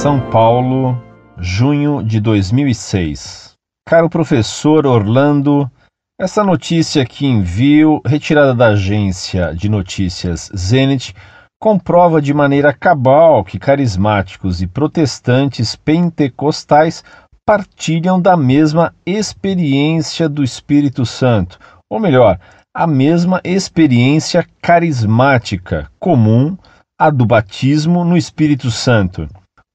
São Paulo, junho de 2006. Caro professor Orlando, essa notícia que envio, retirada da agência de notícias Zenit, comprova de maneira cabal que carismáticos e protestantes pentecostais partilham da mesma experiência do Espírito Santo, ou melhor, a mesma experiência carismática comum a do batismo no Espírito Santo.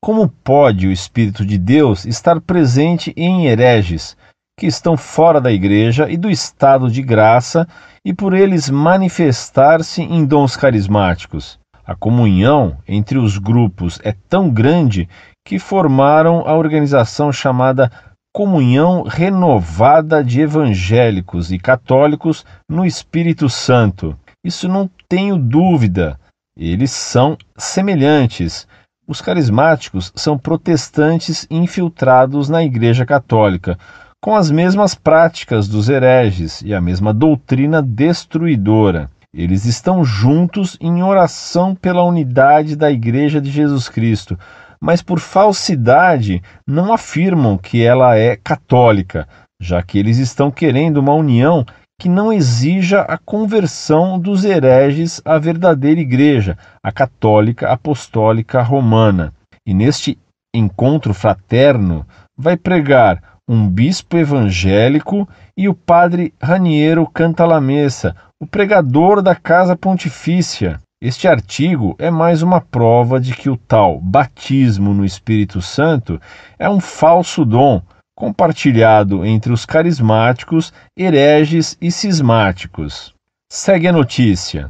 Como pode o Espírito de Deus estar presente em hereges que estão fora da igreja e do estado de graça e por eles manifestar-se em dons carismáticos? A comunhão entre os grupos é tão grande que formaram a organização chamada Comunhão Renovada de Evangélicos e Católicos no Espírito Santo. Isso não tenho dúvida. Eles são semelhantes, os carismáticos são protestantes infiltrados na Igreja Católica, com as mesmas práticas dos hereges e a mesma doutrina destruidora. Eles estão juntos em oração pela unidade da Igreja de Jesus Cristo, mas por falsidade não afirmam que ela é católica, já que eles estão querendo uma união que não exija a conversão dos hereges à verdadeira Igreja, a católica apostólica romana. E neste encontro fraterno vai pregar um bispo evangélico e o padre Raniero Cantalamessa, o pregador da Casa Pontifícia. Este artigo é mais uma prova de que o tal batismo no Espírito Santo é um falso dom compartilhado entre os carismáticos, hereges e cismáticos. Segue a notícia.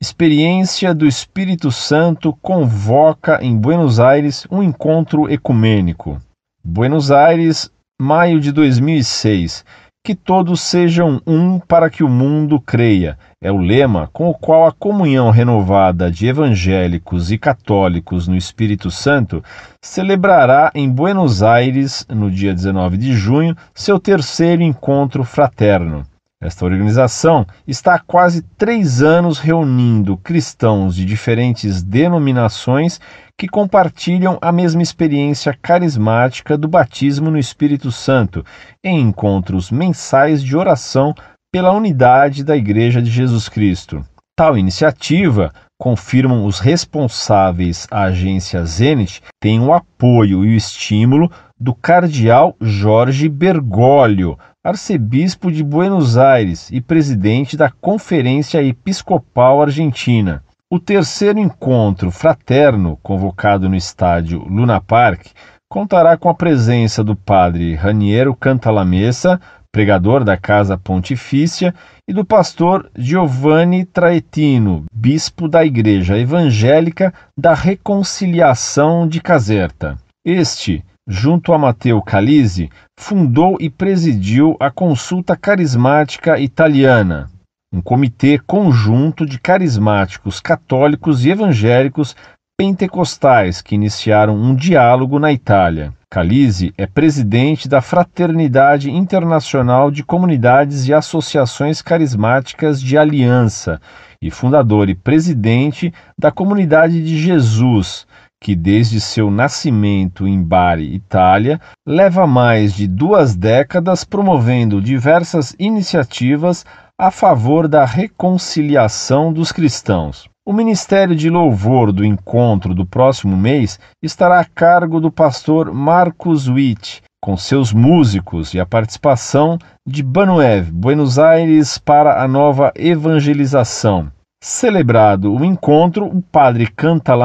Experiência do Espírito Santo convoca em Buenos Aires um encontro ecumênico. Buenos Aires, maio de 2006 que todos sejam um para que o mundo creia. É o lema com o qual a comunhão renovada de evangélicos e católicos no Espírito Santo celebrará em Buenos Aires, no dia 19 de junho, seu terceiro encontro fraterno. Esta organização está há quase três anos reunindo cristãos de diferentes denominações que compartilham a mesma experiência carismática do batismo no Espírito Santo em encontros mensais de oração pela unidade da Igreja de Jesus Cristo. Tal iniciativa confirmam os responsáveis, a agência Zenit tem o apoio e o estímulo do cardeal Jorge Bergoglio, arcebispo de Buenos Aires e presidente da Conferência Episcopal Argentina. O terceiro encontro fraterno, convocado no estádio Luna Park, contará com a presença do padre Raniero Cantalamessa, pregador da Casa Pontifícia, e do pastor Giovanni Traetino, bispo da Igreja Evangélica da Reconciliação de Caserta. Este, junto a Matteo Calise, fundou e presidiu a Consulta Carismática Italiana, um comitê conjunto de carismáticos católicos e evangélicos pentecostais que iniciaram um diálogo na Itália. Calise é presidente da Fraternidade Internacional de Comunidades e Associações Carismáticas de Aliança e fundador e presidente da Comunidade de Jesus, que desde seu nascimento em Bari, Itália, leva mais de duas décadas promovendo diversas iniciativas a favor da reconciliação dos cristãos. O Ministério de Louvor do encontro do próximo mês estará a cargo do pastor Marcos Witt, com seus músicos e a participação de Banuev, Buenos Aires para a nova evangelização. Celebrado o encontro, o padre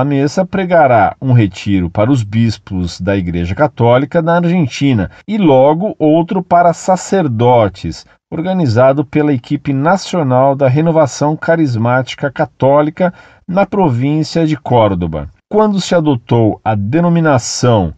Mesa pregará um retiro para os bispos da Igreja Católica na Argentina e logo outro para sacerdotes, organizado pela equipe nacional da Renovação Carismática Católica na província de Córdoba. Quando se adotou a denominação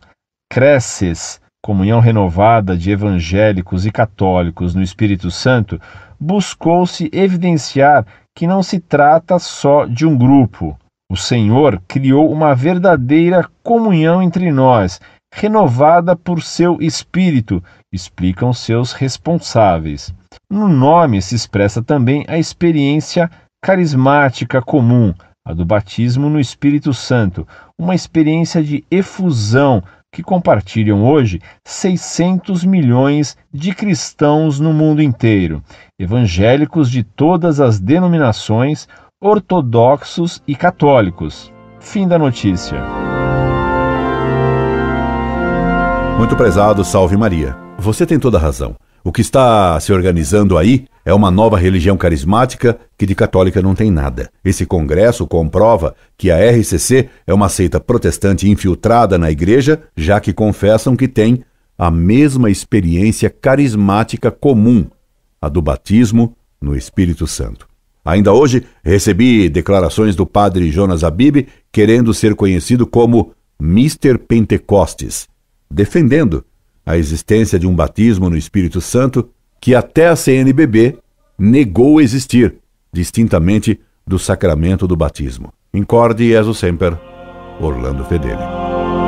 Cresces, Comunhão Renovada de Evangélicos e Católicos no Espírito Santo, buscou-se evidenciar que não se trata só de um grupo. O Senhor criou uma verdadeira comunhão entre nós, renovada por seu espírito, explicam seus responsáveis. No nome se expressa também a experiência carismática comum, a do batismo no Espírito Santo, uma experiência de efusão que compartilham hoje 600 milhões de cristãos no mundo inteiro, evangélicos de todas as denominações, ortodoxos e católicos. Fim da notícia. Muito prezado, salve Maria. Você tem toda a razão. O que está se organizando aí é uma nova religião carismática que de católica não tem nada. Esse congresso comprova que a RCC é uma seita protestante infiltrada na igreja, já que confessam que tem a mesma experiência carismática comum, a do batismo no Espírito Santo. Ainda hoje recebi declarações do padre Jonas Abib querendo ser conhecido como Mister Pentecostes, defendendo a existência de um batismo no Espírito Santo que até a CNBB negou existir, distintamente do sacramento do batismo. Incorde Jesus Semper, Orlando Fedeli.